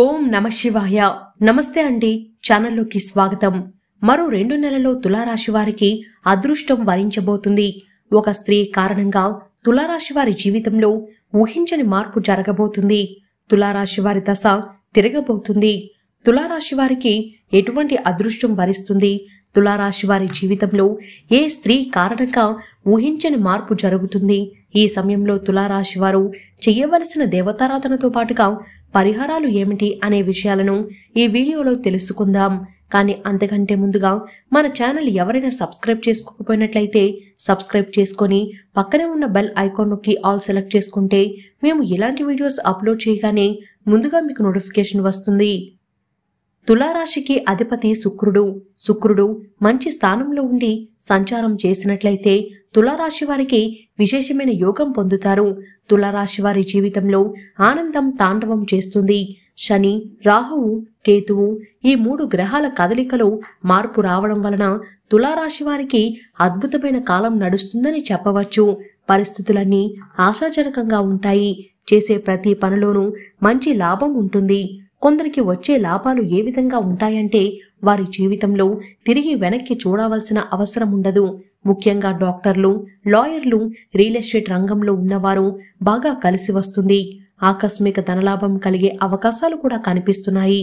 ఓం నమ శివాయ నమస్తే అండి ఛానల్లోకి స్వాగతం మరో రెండు నెలలో తులారాశి వారికి అదృష్టం వరించబోతుంది ఒక స్త్రీ కారణంగా తులారాశి వారి జీవితంలో ఊహించని మార్పు జరగబోతుంది తులారాశి వారి దశ తిరగబోతుంది తులారాశి వారికి ఎటువంటి అదృష్టం వరిస్తుంది తులారాశి వారి జీవితంలో ఏ స్త్రీ కారణంగా ఊహించని మార్పు జరుగుతుంది ఈ సమయంలో తులారాశి వారు చేయవలసిన దేవతారాధనతో పాటుగా పరిహారాలు ఏమిటి అనే విషయాలను ఈ వీడియోలో తెలుసుకుందాం కానీ అంతకంటే ముందుగా మన ఛానల్ ఎవరైనా సబ్స్క్రైబ్ చేసుకోకపోయినట్లయితే సబ్స్క్రైబ్ చేసుకొని పక్కనే ఉన్న బెల్ ఐకాన్ నొక్కి ఆల్ సెలెక్ట్ చేసుకుంటే మేము ఇలాంటి వీడియోస్ అప్లోడ్ చేయగానే ముందుగా మీకు నోటిఫికేషన్ వస్తుంది తులారాశికి అధిపతి శుక్రుడు శుక్రుడు మంచి స్థానంలో ఉండి సంచారం చేసినట్లయితే తులారాశి వారికి విశేషమైన యోగం పొందుతారు తులారాశి వారి జీవితంలో ఆనందం తాండవం చేస్తుంది శని రాహువు కేతువు ఈ మూడు గ్రహాల కదలికలో మార్పు రావడం వలన తులారాశి వారికి అద్భుతమైన కాలం నడుస్తుందని చెప్పవచ్చు పరిస్థితులన్నీ ఆశాజనకంగా ఉంటాయి చేసే ప్రతి పనిలోనూ మంచి లాభం ఉంటుంది కొందరికి వచ్చే లాభాలు ఏ విధంగా ఉంటాయంటే వారి జీవితంలో తిరిగి వెనక్కి చూడవలసిన అవసరం ఉండదు ముఖ్యంగా డాక్టర్లు లాయర్లు రియల్ ఎస్టేట్ రంగంలో ఉన్నవారు బాగా కలిసి వస్తుంది ఆకస్మిక ధనలాభం కలిగే అవకాశాలు కూడా కనిపిస్తున్నాయి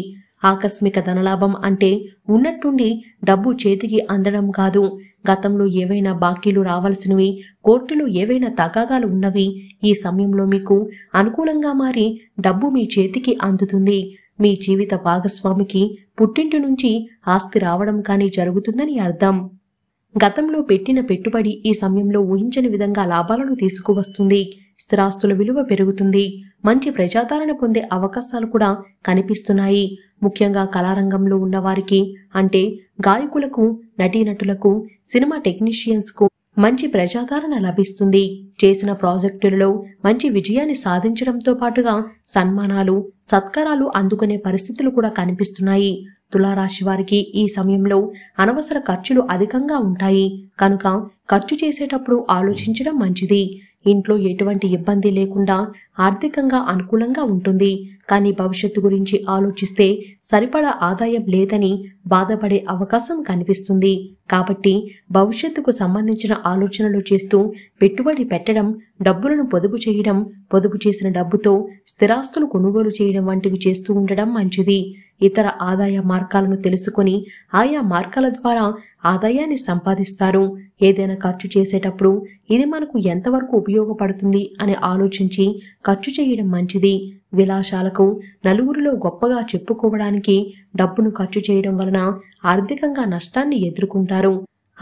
ఆకస్మిక ధనలాభం అంటే ఉన్నట్టుండి డబ్బు చేతికి అందడం కాదు గతంలో ఏవైనా బాకీలు రావాల్సినవి కోర్టులో ఏవైనా తగాదాలు ఉన్నవి ఈ సమయంలో మీకు అనుకూలంగా మారి డబ్బు మీ చేతికి అందుతుంది మీ జీవిత భాగస్వామికి పుట్టింటి నుంచి ఆస్తి రావడం కానీ జరుగుతుందని అర్థం గతంలో పెట్టిన పెట్టుబడి ఈ సమయంలో ఊహించని విధంగా లాభాలను తీసుకువస్తుంది స్థిరాస్తుల విలువ పెరుగుతుంది మంచి ప్రజాదరణ పొందే అవకాశాలు కూడా కనిపిస్తున్నాయి ముఖ్యంగా కళారంగంలో ఉన్నవారికి అంటే గాయకులకు నటీనటులకు సినిమా టెక్నీషియన్స్కు మంచి ప్రజాదరణ లభిస్తుంది చేసిన ప్రాజెక్టులలో మంచి విజయాన్ని సాధించడంతో పాటుగా సన్మానాలు సత్కారాలు అందుకునే పరిస్థితులు కూడా కనిపిస్తున్నాయి తులారాశి వారికి ఈ సమయంలో అనవసర ఖర్చులు అధికంగా ఉంటాయి కనుక ఖర్చు చేసేటప్పుడు ఆలోచించడం మంచిది ఇంట్లో ఎటువంటి ఇబ్బంది లేకుండా ఆర్థికంగా అనుకూలంగా ఉంటుంది కానీ భవిష్యత్తు గురించి ఆలోచిస్తే సరిపడా ఆదాయం లేదని బాధపడే అవకాశం కనిపిస్తుంది కాబట్టి భవిష్యత్తుకు సంబంధించిన ఆలోచనలు చేస్తూ పెట్టుబడి పెట్టడం డబ్బులను పొదుపు చేయడం పొదుపు చేసిన డబ్బుతో స్థిరాస్తులు కొనుగోలు చేయడం వంటివి చేస్తూ ఉండడం మంచిది ఇతర ఆదాయ మార్గాలను తెలుసుకుని ఆయా మార్గాల ద్వారా ఆదాయాన్ని సంపాదిస్తారు ఏదైనా ఖర్చు చేసేటప్పుడు ఇది మనకు ఎంతవరకు ఉపయోగపడుతుంది అని ఆలోచించి ఖర్చు చేయడం మంచిది విలాసాలకు నలుగురిలో గొప్పగా చెప్పుకోవడానికి డబ్బును ఖర్చు చేయడం వలన ఆర్థికంగా నష్టాన్ని ఎదుర్కొంటారు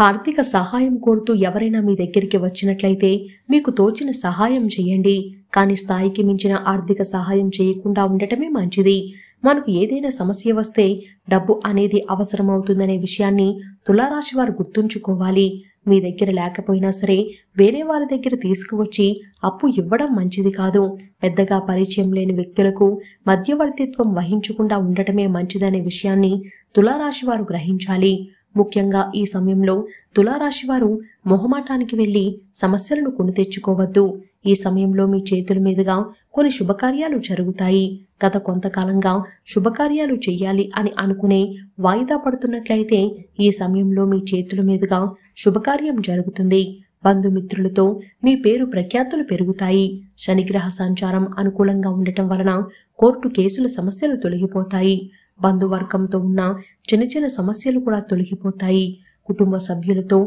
ఆర్థిక సహాయం కోరుతూ ఎవరైనా మీ దగ్గరికి వచ్చినట్లయితే మీకు తోచిన సహాయం చేయండి కానీ స్థాయికి మించిన ఆర్థిక సహాయం చేయకుండా ఉండటమే మంచిది మనకు ఏదైనా సమస్య వస్తే డబ్బు అనేది అవసరమవుతుందనే విషయాన్ని తులారాశి వారు గుర్తుంచుకోవాలి మీ దగ్గర లేకపోయినా సరే వేరే వారి దగ్గర తీసుకువచ్చి అప్పు ఇవ్వడం మంచిది కాదు పెద్దగా పరిచయం లేని వ్యక్తులకు మధ్యవర్తిత్వం వహించకుండా ఉండటమే మంచిదనే విషయాన్ని తులారాశి వారు గ్రహించాలి ముఖ్యంగా ఈ సమయంలో తులారాశి వారు మొహమాటానికి వెళ్ళి సమస్యలను కొని తెచ్చుకోవద్దు ఈ సమయంలో మీ చేతుల మీదుగా కొన్ని శుభకార్యాలు జరుగుతాయి గత కొంతకాలంగా శుభకార్యాలు చేయాలి అని అనుకునే వాయిదా పడుతున్నట్లయితే ఈ సమయంలో మీ చేతుల మీదుగా శుభకార్యం జరుగుతుంది బంధుమిత్రులతో మీ పేరు ప్రఖ్యాతులు పెరుగుతాయి శనిగ్రహ సంచారం అనుకూలంగా ఉండటం వలన కోర్టు కేసుల సమస్యలు తొలగిపోతాయి బంధువర్గంతో ఉన్న చిన్న చిన్న సమస్యలు కూడా తొలగిపోతాయి కుటుంబ సభ్యులతో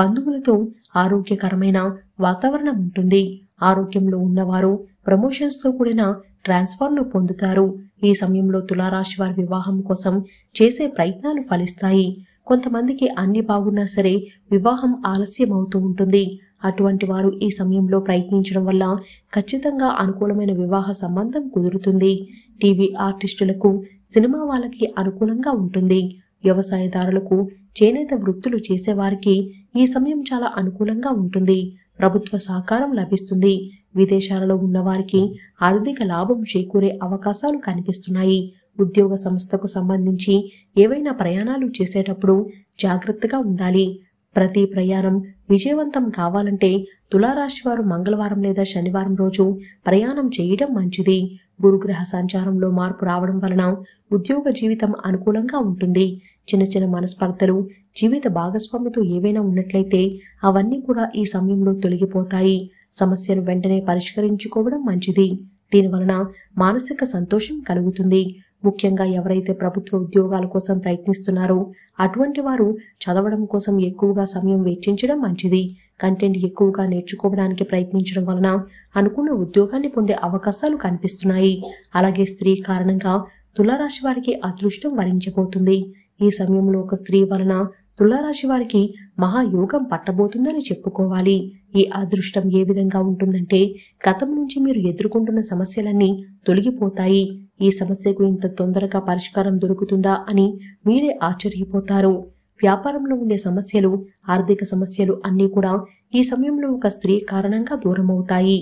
బంధువులతో ఆరోగ్యకరమైన వాతావరణం ఉంటుంది ఆరోగ్యంలో ఉన్నవారు ప్రమోషన్స్ తో కూడిన ను పొందుతారు ఈ సమయంలో తులారాశి వారి వివాహం కోసం చేసే ప్రయత్నాలు ఫలిస్తాయి కొంతమందికి అన్ని బాగున్నా సరే వివాహం ఆలస్యం అవుతూ ఉంటుంది అటువంటి వారు ఈ సమయంలో ప్రయత్నించడం వల్ల ఖచ్చితంగా అనుకూలమైన వివాహ సంబంధం కుదురుతుంది టీవీ ఆర్టిస్టులకు సినిమా వాళ్ళకి అనుకూలంగా ఉంటుంది వ్యవసాయదారులకు చేనేత వృత్తులు చేసేవారికి ఈ సమయం చాలా అనుకూలంగా ఉంటుంది ప్రభుత్వ సహకారం లభిస్తుంది విదేశాలలో ఉన్నవారికి ఆర్థిక లాభం చేకూరే అవకాశాలు కనిపిస్తున్నాయి ఉద్యోగ సంస్థకు సంబంధించి ఏవైనా ప్రయాణాలు చేసేటప్పుడు జాగ్రత్తగా ఉండాలి ప్రతి ప్రయాణం విజయవంతం కావాలంటే తులారాశి వారు మంగళవారం లేదా శనివారం రోజు ప్రయాణం చేయడం మంచిది గురుగ్రహ సంచారంలో మార్పు రావడం వలన ఉద్యోగ జీవితం అనుకూలంగా ఉంటుంది చిన్న చిన్న మనస్పర్ధలు జీవిత భాగస్వామితో ఏవైనా ఉన్నట్లయితే అవన్నీ కూడా ఈ సమయంలో తొలగిపోతాయి సమస్యను వెంటనే పరిష్కరించుకోవడం మంచిది దీనివలన మానసిక సంతోషం కలుగుతుంది ముఖ్యంగా ఎవరైతే ప్రభుత్వ ఉద్యోగాల కోసం ప్రయత్నిస్తున్నారో అటువంటి వారు చదవడం కోసం ఎక్కువగా సమయం వెచ్చించడం మంచిది కంటెంట్ ఎక్కువగా నేర్చుకోవడానికి ప్రయత్నించడం వలన అనుకున్న ఉద్యోగాన్ని పొందే అవకాశాలు కనిపిస్తున్నాయి అలాగే స్త్రీ కారణంగా తులారాశి వారికి అదృష్టం వరించబోతుంది ఈ సమయంలో ఒక స్త్రీ వలన తులారాశి వారికి మహాయోగం పట్టబోతుందని చెప్పుకోవాలి ఈ అదృష్టం ఏ విధంగా ఉంటుందంటే గతం నుంచి మీరు ఎదుర్కొంటున్న సమస్యలన్నీ తొలగిపోతాయి ఈ సమస్యకు ఇంత తొందరగా పరిష్కారం దొరుకుతుందా అని మీరే ఆశ్చర్యపోతారు వ్యాపారంలో ఉండే సమస్యలు ఆర్థిక సమస్యలు అన్నీ కూడా ఈ సమయంలో ఒక స్త్రీ కారణంగా దూరమవుతాయి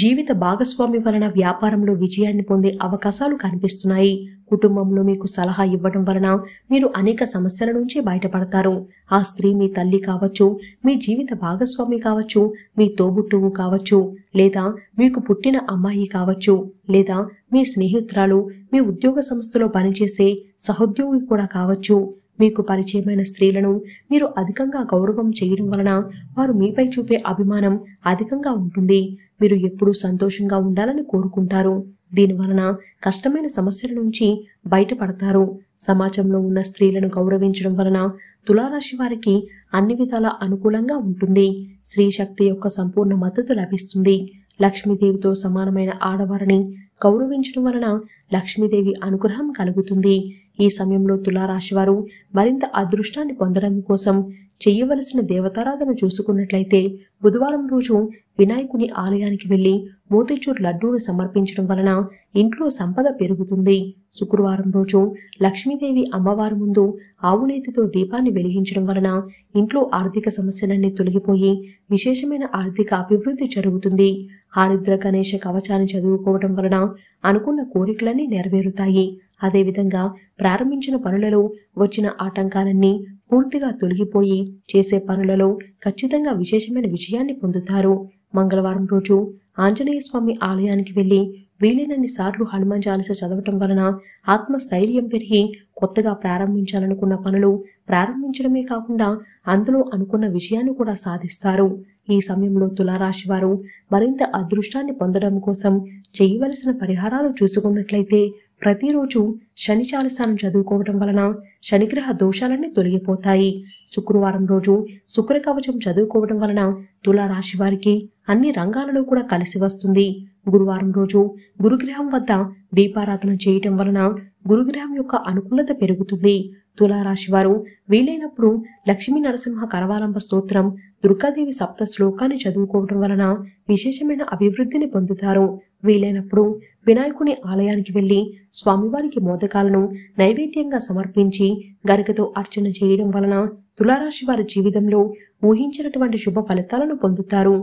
జీవిత భాగస్వామి వలన వ్యాపారంలో విజయాన్ని పొందే అవకాశాలు కనిపిస్తున్నాయి కుటుంబంలో మీకు సలహా ఇవ్వడం వలన మీరు అనేక సమస్యల నుంచి బయటపడతారు ఆ స్త్రీ మీ తల్లి కావచ్చు మీ జీవిత భాగస్వామి కావచ్చు మీ తోబుట్టువు కావచ్చు లేదా మీకు పుట్టిన అమ్మాయి కావచ్చు లేదా మీ స్నేహితురాలు మీ ఉద్యోగ సంస్థలో పనిచేసే సహోద్యోగి కూడా కావచ్చు మీకు పరిచయమైన స్త్రీలను మీరు అధికంగా గౌరవం చేయడం వలన వారు మీపై చూపే అభిమానం అధికంగా ఉంటుంది మీరు ఎప్పుడూ సంతోషంగా ఉండాలని కోరుకుంటారు దీనివలన కష్టమైన సమస్యల నుంచి బయటపడతారు సమాజంలో ఉన్న స్త్రీలను గౌరవించడం వలన తులారాశి వారికి అన్ని విధాల అనుకూలంగా ఉంటుంది స్త్రీ శక్తి యొక్క సంపూర్ణ మద్దతు లభిస్తుంది లక్ష్మీదేవితో సమానమైన ఆడవారిని గౌరవించడం వలన లక్ష్మీదేవి అనుగ్రహం కలుగుతుంది ఈ సమయంలో తులారాశివారు మరింత అదృష్టాన్ని పొందడం కోసం చేయవలసిన దేవతారాధన చూసుకున్నట్లయితే బుధవారం రోజు వినాయకుని ఆలయానికి వెళ్లి మోతిచూర్ లడ్డూను సమర్పించడం వలన ఇంట్లో సంపద పెరుగుతుంది శుక్రవారం రోజు లక్ష్మీదేవి అమ్మవారి ముందు ఆవునేతితో దీపాన్ని వెలిగించడం వలన ఇంట్లో ఆర్థిక సమస్యలన్నీ తొలగిపోయి విశేషమైన ఆర్థిక అభివృద్ధి జరుగుతుంది హారిద్ర గణేష కవచాన్ని చదువుకోవడం వలన అనుకున్న కోరికలన్నీ నెరవేరుతాయి అదేవిధంగా ప్రారంభించిన పనులలో వచ్చిన ఆటంకాలన్నీ పూర్తిగా తొలగిపోయి చేసే పనులలో ఖచ్చితంగా విశేషమైన విజయాన్ని పొందుతారు మంగళవారం రోజు ఆంజనేయ స్వామి ఆలయానికి వెళ్ళి వీలైనన్ని సార్లు హనుమాన్ చాలీస చదవటం వలన ఆత్మస్థైర్యం పెరిగి కొత్తగా ప్రారంభించాలనుకున్న పనులు ప్రారంభించడమే కాకుండా అందులో అనుకున్న విజయాన్ని కూడా సాధిస్తారు ఈ సమయంలో తులారాశి వారు మరింత అదృష్టాన్ని పొందడం కోసం చేయవలసిన పరిహారాలు చూసుకున్నట్లయితే ప్రతిరోజు శని చాలస్థానం చదువుకోవడం వలన శనిగ్రహ దోషాలన్నీ తొలగిపోతాయి శుక్రవారం రోజు శుక్ర కవచం చదువుకోవడం వలన తులారాశి వారికి అన్ని రంగాలలో కూడా కలిసి వస్తుంది గురువారం రోజు గురుగ్రహం వద్ద దీపారాధన చేయటం వలన గురుగ్రహం యొక్క అనుకూలత పెరుగుతుంది తులారాశి వారు వీలైనప్పుడు లక్ష్మీ నరసింహ కరవాలంబ స్తోత్రం దుర్గాదేవి సప్త శ్లోకాన్ని చదువుకోవడం వలన విశేషమైన అభివృద్ధిని పొందుతారు వీలైనప్పుడు వినాయకుని ఆలయానికి వెళ్ళి స్వామివారికి మోదకాలను నైవేద్యంగా సమర్పించి గరికతో అర్చన చేయడం వలన తులారాశి వారి జీవితంలో ఊహించినటువంటి శుభ ఫలితాలను పొందుతారు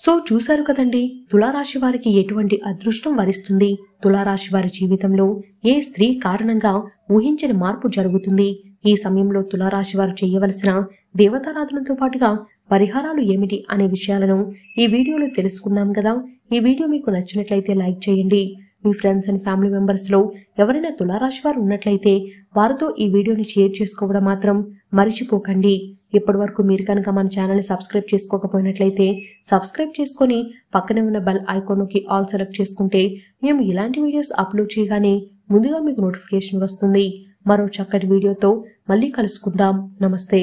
సో చూశారు కదండి తులారాశి వారికి ఎటువంటి అదృష్టం వరిస్తుంది తులారాశి వారి జీవితంలో ఏ స్త్రీ కారణంగా ఊహించిన మార్పు జరుగుతుంది ఈ సమయంలో తులారాశి వారు చేయవలసిన దేవతారాధనతో పాటుగా పరిహారాలు ఏమిటి అనే విషయాలను ఈ వీడియోలో తెలుసుకున్నాం కదా ఈ వీడియో మీకు నచ్చినట్లయితే లైక్ చేయండి మీ ఫ్రెండ్స్ అండ్ ఫ్యామిలీ మెంబర్స్లో ఎవరైనా తులారాశి వారు ఉన్నట్లయితే వారితో ఈ వీడియోని షేర్ చేసుకోవడం మాత్రం మరిచిపోకండి ఇప్పటి వరకు మీరు కనుక మన ఛానల్ని సబ్స్క్రైబ్ చేసుకోకపోయినట్లయితే సబ్స్క్రైబ్ చేసుకొని పక్కనే ఉన్న బెల్ ఐకాన్కి ఆల్ సెలెక్ట్ చేసుకుంటే మేము ఇలాంటి వీడియోస్ అప్లోడ్ చేయగానే ముందుగా మీకు నోటిఫికేషన్ వస్తుంది మరో చక్కటి వీడియోతో మళ్ళీ కలుసుకుందాం నమస్తే